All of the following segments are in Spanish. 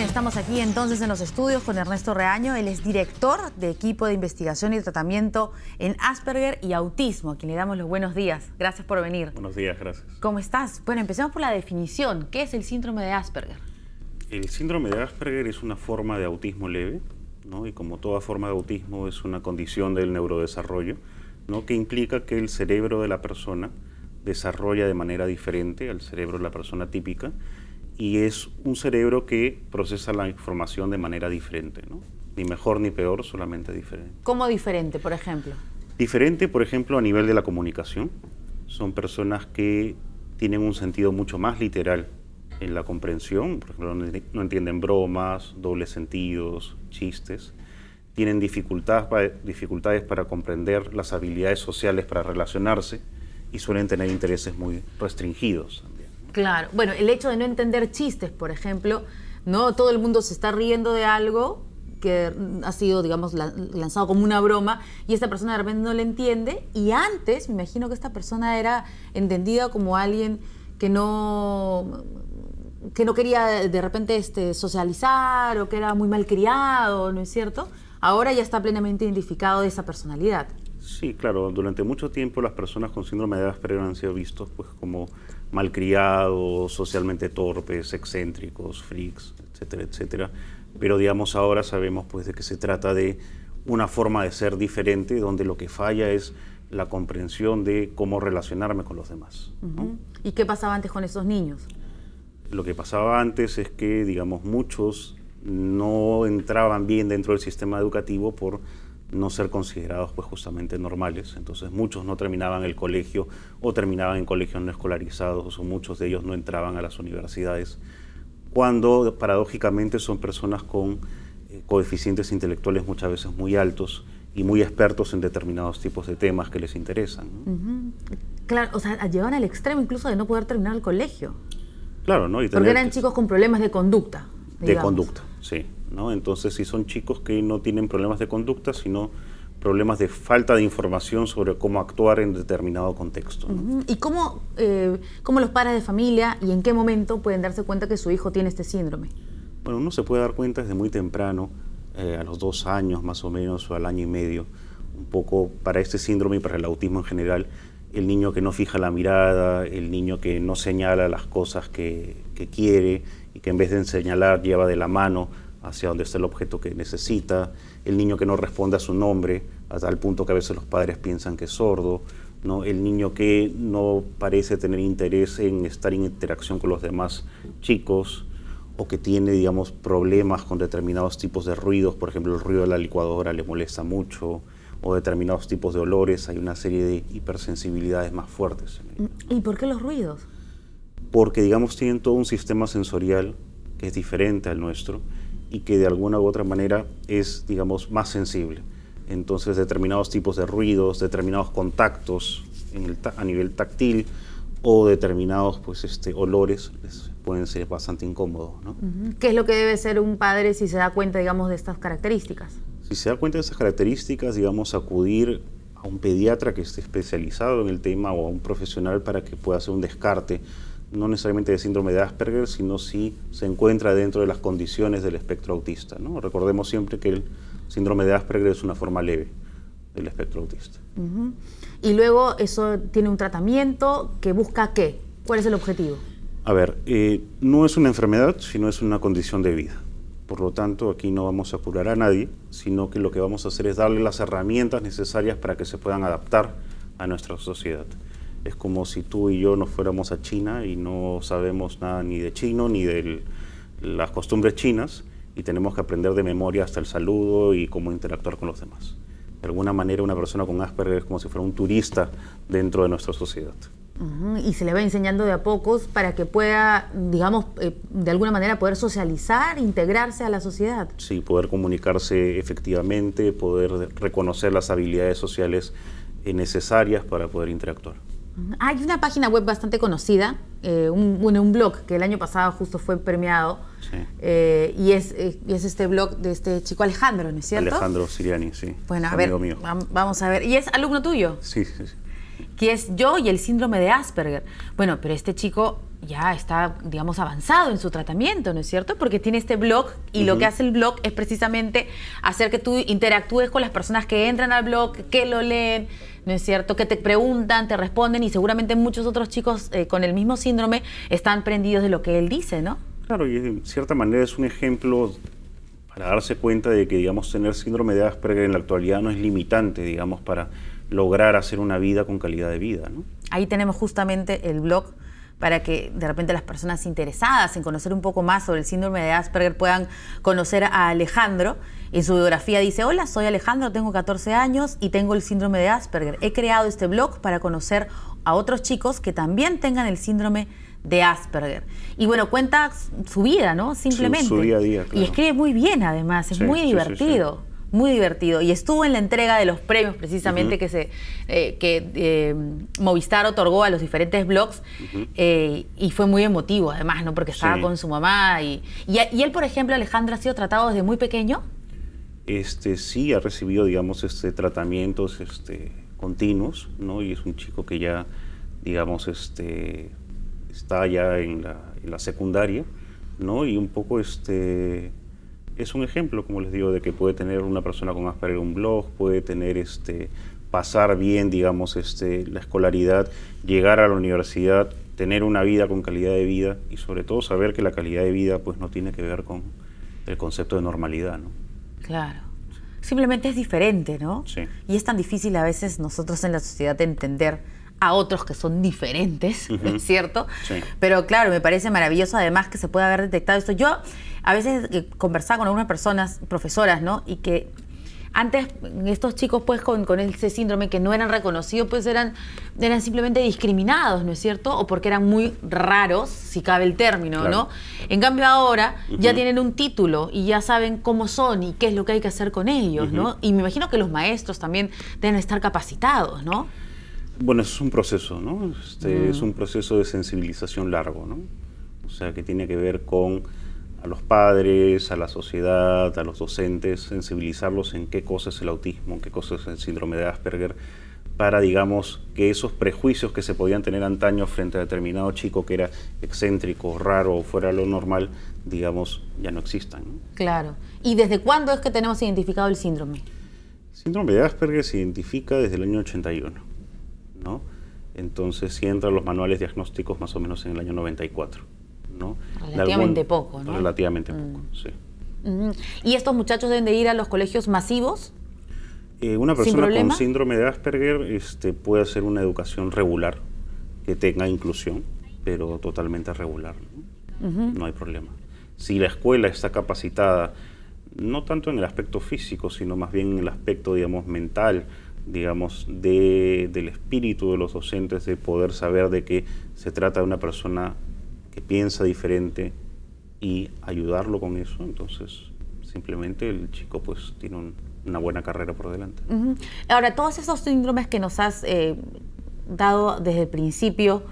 estamos aquí entonces en los estudios con Ernesto Reaño, él es director de equipo de investigación y tratamiento en Asperger y autismo, a quien le damos los buenos días. Gracias por venir. Buenos días, gracias. ¿Cómo estás? Bueno, empecemos por la definición. ¿Qué es el síndrome de Asperger? El síndrome de Asperger es una forma de autismo leve, Y como toda forma de autismo es una condición del neurodesarrollo, ¿no? Que implica que el cerebro de la persona desarrolla de manera diferente al cerebro de la persona típica y es un cerebro que procesa la información de manera diferente, ni mejor ni peor, solamente diferente. ¿Cómo diferente, por ejemplo? Diferente, por ejemplo, a nivel de la comunicación. Son personas que tienen un sentido mucho más literal en la comprensión, por no entienden bromas, dobles sentidos, chistes. Tienen dificultades, dificultades para comprender las habilidades sociales para relacionarse y suelen tener intereses muy restringidos. Claro, bueno, el hecho de no entender chistes, por ejemplo, ¿no? Todo el mundo se está riendo de algo que ha sido, digamos, lanzado como una broma y esta persona de repente no le entiende y antes me imagino que esta persona era entendida como alguien que no que no quería de repente este, socializar o que era muy criado, ¿no es cierto? Ahora ya está plenamente identificado de esa personalidad. Sí, claro, durante mucho tiempo las personas con síndrome de Asperger han sido vistos pues como malcriados, socialmente torpes, excéntricos, freaks, etcétera, etcétera. Pero digamos ahora sabemos pues de que se trata de una forma de ser diferente donde lo que falla es la comprensión de cómo relacionarme con los demás. ¿Y qué pasaba antes con esos niños? Lo que pasaba antes es que, digamos, muchos no entraban bien dentro del sistema educativo por no ser considerados pues justamente normales. Entonces muchos no terminaban el colegio o terminaban en colegios no escolarizados o muchos de ellos no entraban a las universidades, cuando paradójicamente son personas con eh, coeficientes intelectuales muchas veces muy altos y muy expertos en determinados tipos de temas que les interesan. Claro, o sea, llevan al extremo incluso de no poder terminar el colegio. Claro, ¿no? Porque eran chicos con problemas de conducta. De conducta, sí. Entonces, si son chicos que no tienen problemas de conducta, sino problemas de falta de información sobre cómo actuar en determinado contexto. ¿Y eh, cómo, los padres de familia y en qué momento pueden darse cuenta que su hijo tiene este síndrome? Bueno, uno se puede dar cuenta desde muy temprano, eh, a los dos años más o menos, o al año y medio, un poco para este síndrome y para el autismo en general, el niño que no fija la mirada, el niño que no señala las cosas que, que quiere y que en vez de señalar lleva de la mano hacia donde está el objeto que necesita, el niño que no responde a su nombre, hasta el punto que a veces los padres piensan que es sordo, ¿no? el niño que no parece tener interés en estar en interacción con los demás chicos o que tiene, digamos, problemas con determinados tipos de ruidos, por ejemplo, el ruido de la licuadora le molesta mucho, o determinados tipos de olores, hay una serie de hipersensibilidades más fuertes. ¿Y por qué los ruidos? Porque, digamos, tienen todo un sistema sensorial que es diferente al nuestro y que de alguna u otra manera es, digamos, más sensible. Entonces, determinados tipos de ruidos, determinados contactos a nivel táctil o determinados pues, este, olores pueden ser bastante incómodos. ¿Qué es lo que debe ser un padre si se da cuenta, digamos, de estas características? Si se da cuenta de estas características, digamos, acudir a un pediatra que esté especializado en el tema o a un profesional para que pueda hacer un descarte no necesariamente de síndrome de Asperger, sino si se encuentra dentro de las condiciones del espectro autista. ¿no? Recordemos siempre que el síndrome de Asperger es una forma leve del espectro autista. Y luego eso tiene un tratamiento que busca qué? ¿Cuál es el objetivo? A ver, eh, no es una enfermedad, sino es una condición de vida. Por lo tanto, aquí no vamos a curar a nadie, sino que lo que vamos a hacer es darle las herramientas necesarias para que se puedan adaptar a nuestra sociedad es como si tú y yo nos fuéramos a China y no sabemos nada ni de chino ni de las costumbres chinas y tenemos que aprender de memoria hasta el saludo y cómo interactuar con los demás. De alguna manera una persona con Asperger es como si fuera un turista dentro de nuestra sociedad. Y se le va enseñando de a pocos para que pueda, digamos, eh, de alguna manera poder socializar, integrarse a la sociedad. Sí, poder comunicarse efectivamente, poder reconocer las habilidades sociales necesarias para poder interactuar. Hay una página web bastante conocida, eh, un, un, blog que el año pasado justo fue premiado. Eh, y, es, eh, es este blog de este chico Alejandro, ¿no es cierto? Alejandro Siriani, sí. Bueno, a ver, vamos a ver. ¿Y es alumno tuyo? Sí, sí, sí que es yo y el síndrome de Asperger. Bueno, pero este chico ya está, digamos, avanzado en su tratamiento, ¿no es cierto? Porque tiene este blog y lo que hace el blog es precisamente hacer que tú interactúes con las personas que entran al blog, que lo leen, ¿no es cierto? Que te preguntan, te responden y seguramente muchos otros chicos eh, con el mismo síndrome están prendidos de lo que él dice, ¿no? Claro, y de cierta manera es un ejemplo para darse cuenta de que, digamos, tener síndrome de Asperger en la actualidad no es limitante, digamos, para lograr hacer una vida con calidad de vida. Ahí tenemos justamente el blog para que de repente las personas interesadas en conocer un poco más sobre el síndrome de Asperger puedan conocer a Alejandro. En su biografía dice, hola, soy Alejandro, tengo 14 años y tengo el síndrome de Asperger. He creado este blog para conocer a otros chicos que también tengan el síndrome de Asperger. Y bueno, cuenta su vida, ¿no? Simplemente. Su, día a día, Y escribe muy bien, además, es muy divertido muy divertido y estuvo en la entrega de los premios precisamente que se eh, que eh, Movistar otorgó a los diferentes blogs eh, y fue muy emotivo además, ¿no? Porque estaba con su mamá y, y, él, por ejemplo, Alejandro, ha sido tratado desde muy pequeño. Este sí ha recibido, digamos, este tratamientos este, continuos, ¿no? Y es un chico que ya, digamos, este está ya en la, en la secundaria, ¿no? Y un poco este es un ejemplo, como les digo, de que puede tener una persona con Asperger un blog, puede tener este pasar bien, digamos, este, la escolaridad, llegar a la universidad, tener una vida con calidad de vida y sobre todo saber que la calidad de vida pues no tiene que ver con el concepto de normalidad, ¿no? Claro. Simplemente es diferente, ¿no? Sí. Y es tan difícil a veces nosotros en la sociedad entender a otros que son diferentes, ¿no es ¿cierto? Pero claro, me parece maravilloso además que se pueda haber detectado eso. Yo a veces conversaba con algunas personas, profesoras, ¿no? Y que antes estos chicos pues con, ese síndrome que no eran reconocidos pues eran, eran simplemente discriminados, ¿no es cierto? O porque eran muy raros, si cabe el término, ¿no? En cambio ahora ya tienen un título y ya saben cómo son y qué es lo que hay que hacer con ellos, ¿no? Y me imagino que los maestros también deben estar capacitados, ¿no? Bueno, es un proceso, ¿no? Este, mm. Es un proceso de sensibilización largo, ¿no? O sea, que tiene que ver con a los padres, a la sociedad, a los docentes, sensibilizarlos en qué cosa es el autismo, en qué cosa es el síndrome de Asperger, para, digamos, que esos prejuicios que se podían tener antaño frente a determinado chico que era excéntrico, raro o fuera lo normal, digamos, ya no existan. Claro. ¿Y desde cuándo es que tenemos identificado el síndrome? síndrome de Asperger se identifica desde el año 81. Entonces si entran los manuales diagnósticos más o menos en el año 94. ¿no? Relativamente poco, ¿no? Relativamente poco, mm. sí. ¿Y estos muchachos deben de ir a los colegios masivos? Eh, una persona con síndrome de Asperger este, puede hacer una educación regular, que tenga inclusión, pero totalmente regular. No, no hay problema. Si la escuela está capacitada, no tanto en el aspecto físico, sino más bien en el aspecto, digamos, mental, digamos, de, del espíritu de los docentes de poder saber de que se trata de una persona que piensa diferente y ayudarlo con eso, entonces simplemente el chico pues tiene una buena carrera por delante. Ahora, todos esos síndromes que nos has eh, dado desde el principio,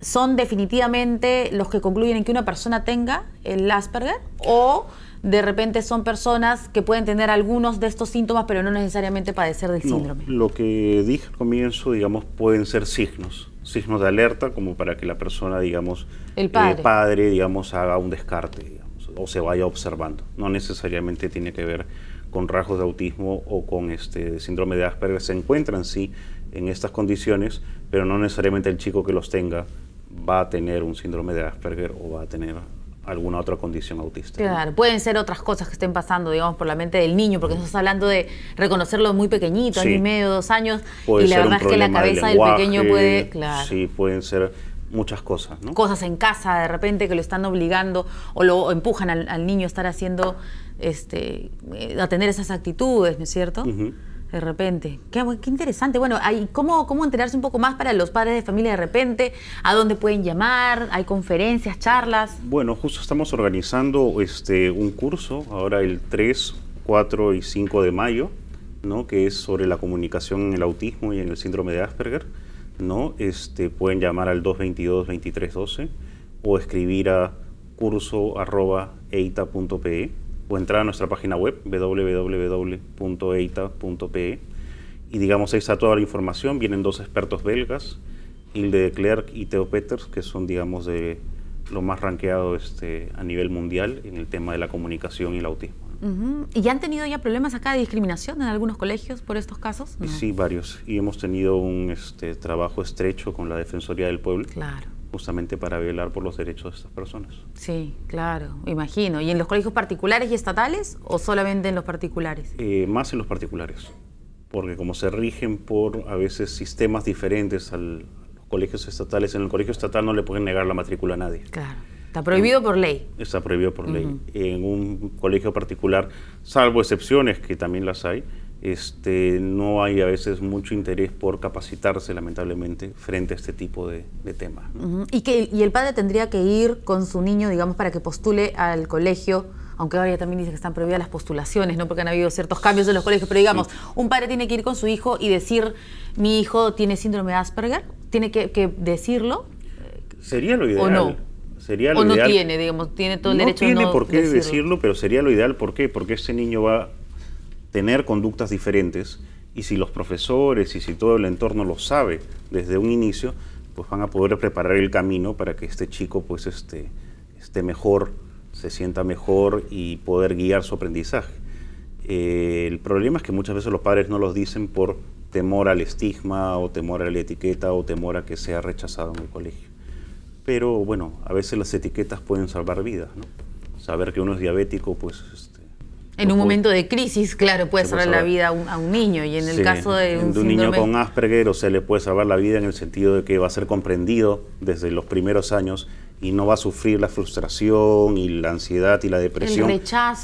¿son definitivamente los que concluyen en que una persona tenga el Asperger o de repente son personas que pueden tener algunos de estos síntomas, pero no necesariamente padecer del síndrome. Lo que dije al comienzo, digamos, pueden ser signos, signos de alerta, como para que la persona, digamos, el eh, padre, digamos, haga un descarte, digamos, o se vaya observando. No necesariamente tiene que ver con rasgos de autismo o con este síndrome de Asperger. Se encuentran, sí, en estas condiciones, pero no necesariamente el chico que los tenga va a tener un síndrome de Asperger o va a tener alguna otra condición autista. Claro, pueden ser otras cosas que estén pasando, digamos, por la mente del niño, porque mm. estás hablando de reconocerlo muy pequeñito, medio, dos años, y la verdad es que la cabeza del, pequeño puede... Claro. Sí, pueden ser muchas cosas, ¿no? Cosas en casa, de repente, que lo están obligando o lo empujan al, niño a estar haciendo, este, eh, a tener esas actitudes, ¿no es cierto? de repente. Qué, interesante. Bueno, hay, ¿cómo, ¿cómo enterarse un poco más para los padres de familia de repente? ¿A dónde pueden llamar? ¿Hay conferencias, charlas? Bueno, justo estamos organizando este, un curso ahora el 3, 4 y 5 de mayo, que es sobre la comunicación en el autismo y en el síndrome de Asperger. Este, pueden llamar al 222-2312 o escribir a curso.eita.pe o entrar a nuestra página web www.eita.pe y digamos ahí está toda la información. Vienen dos expertos belgas, Hilde de Klerk y Theo Peters, que son digamos de lo más rankeado este, a nivel mundial en el tema de la comunicación y el autismo. ¿Y ya han tenido ya problemas acá de discriminación en algunos colegios por estos casos? Sí, varios. Y hemos tenido un este, trabajo estrecho con la Defensoría del Pueblo. Claro justamente para velar por los derechos de estas personas. Sí, claro, imagino. ¿Y en los colegios particulares y estatales o solamente en los particulares? Eh, más en los particulares, porque como se rigen por a veces sistemas diferentes a los colegios estatales, en el colegio estatal no le pueden negar la matrícula a nadie. Claro. Está prohibido por ley. Está prohibido por ley. En un colegio particular, salvo excepciones que también las hay, este, no hay a veces mucho interés por capacitarse, lamentablemente, frente a este tipo de, temas. ¿Y, el padre tendría que ir con su niño, digamos, para que postule al colegio? Aunque ahora ya también dice que están prohibidas las postulaciones, ¿no? Porque han habido ciertos cambios en los colegios. Pero digamos, un padre tiene que ir con su hijo y decir, mi hijo tiene síndrome de Asperger, tiene que, decirlo. Sería lo ideal. ¿O no? Sería o no tiene, digamos, tiene todo el derecho a no tiene por qué decirlo. pero sería lo ideal. ¿Por qué? Porque ese niño va tener conductas diferentes y si los profesores y si todo el entorno lo sabe desde un inicio, pues van a poder preparar el camino para que este chico pues esté, esté mejor, se sienta mejor y poder guiar su aprendizaje. Eh, el problema es que muchas veces los padres no los dicen por temor al estigma o temor a la etiqueta o temor a que sea rechazado en el colegio. Pero bueno, a veces las etiquetas pueden salvar vidas, Saber que uno es diabético, pues en un momento de crisis, claro, puede salvar la vida a un, niño y en el caso de un, de un niño con Asperger o se le puede salvar la vida en el sentido de que va a ser comprendido desde los primeros años y no va a sufrir la frustración y la ansiedad y la depresión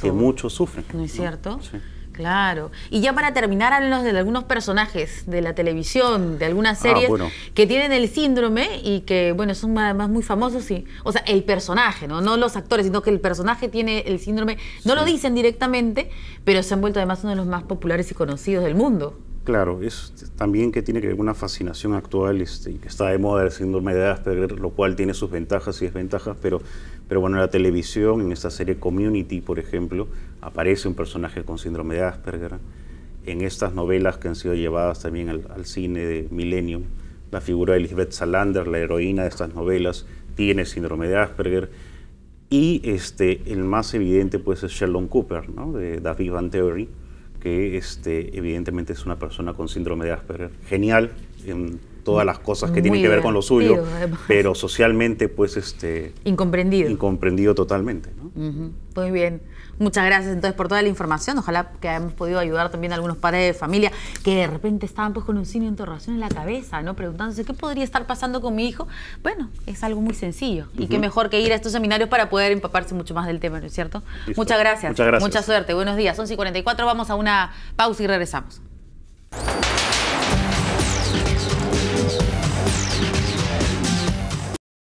que muchos sufren. ¿No es cierto? Sí. Claro. Y ya para terminar, háblanos de algunos personajes de la televisión, de algunas ah, series que tienen el síndrome y que, bueno, son además muy famosos. Y, o sea, el personaje, ¿no? No los actores, sino que el personaje tiene el síndrome. No lo dicen directamente, pero se han vuelto además uno de los más populares y conocidos del mundo. Claro, es también que tiene que ver con una fascinación actual este, que está de moda el síndrome de Asperger, lo cual tiene sus ventajas y desventajas, pero, pero bueno, en la televisión, en esta serie Community, por ejemplo, aparece un personaje con síndrome de Asperger. En estas novelas que han sido llevadas también al, cine de Millennium, la figura de Elizabeth Salander, la heroína de estas novelas, tiene síndrome de Asperger. Y este, el más evidente pues, es Sheldon Cooper, ¿no? de David Van Theory que este, evidentemente es una persona con síndrome de Asperger. Genial em, todas las cosas que tienen que ver con lo suyo, pero socialmente pues este... Incomprendido. Incomprendido totalmente. Muy bien. Muchas gracias entonces por toda la información. Ojalá que hayamos podido ayudar también a algunos padres de familia que de repente estaban pues con un signo de interrogación en la cabeza, ¿no? Preguntándose qué podría estar pasando con mi hijo. Bueno, es algo muy sencillo. Y qué mejor que ir a estos seminarios para poder empaparse mucho más del tema, ¿no es cierto? Muchas gracias. Muchas gracias. Mucha suerte. Buenos días. Son y Vamos a una pausa y regresamos.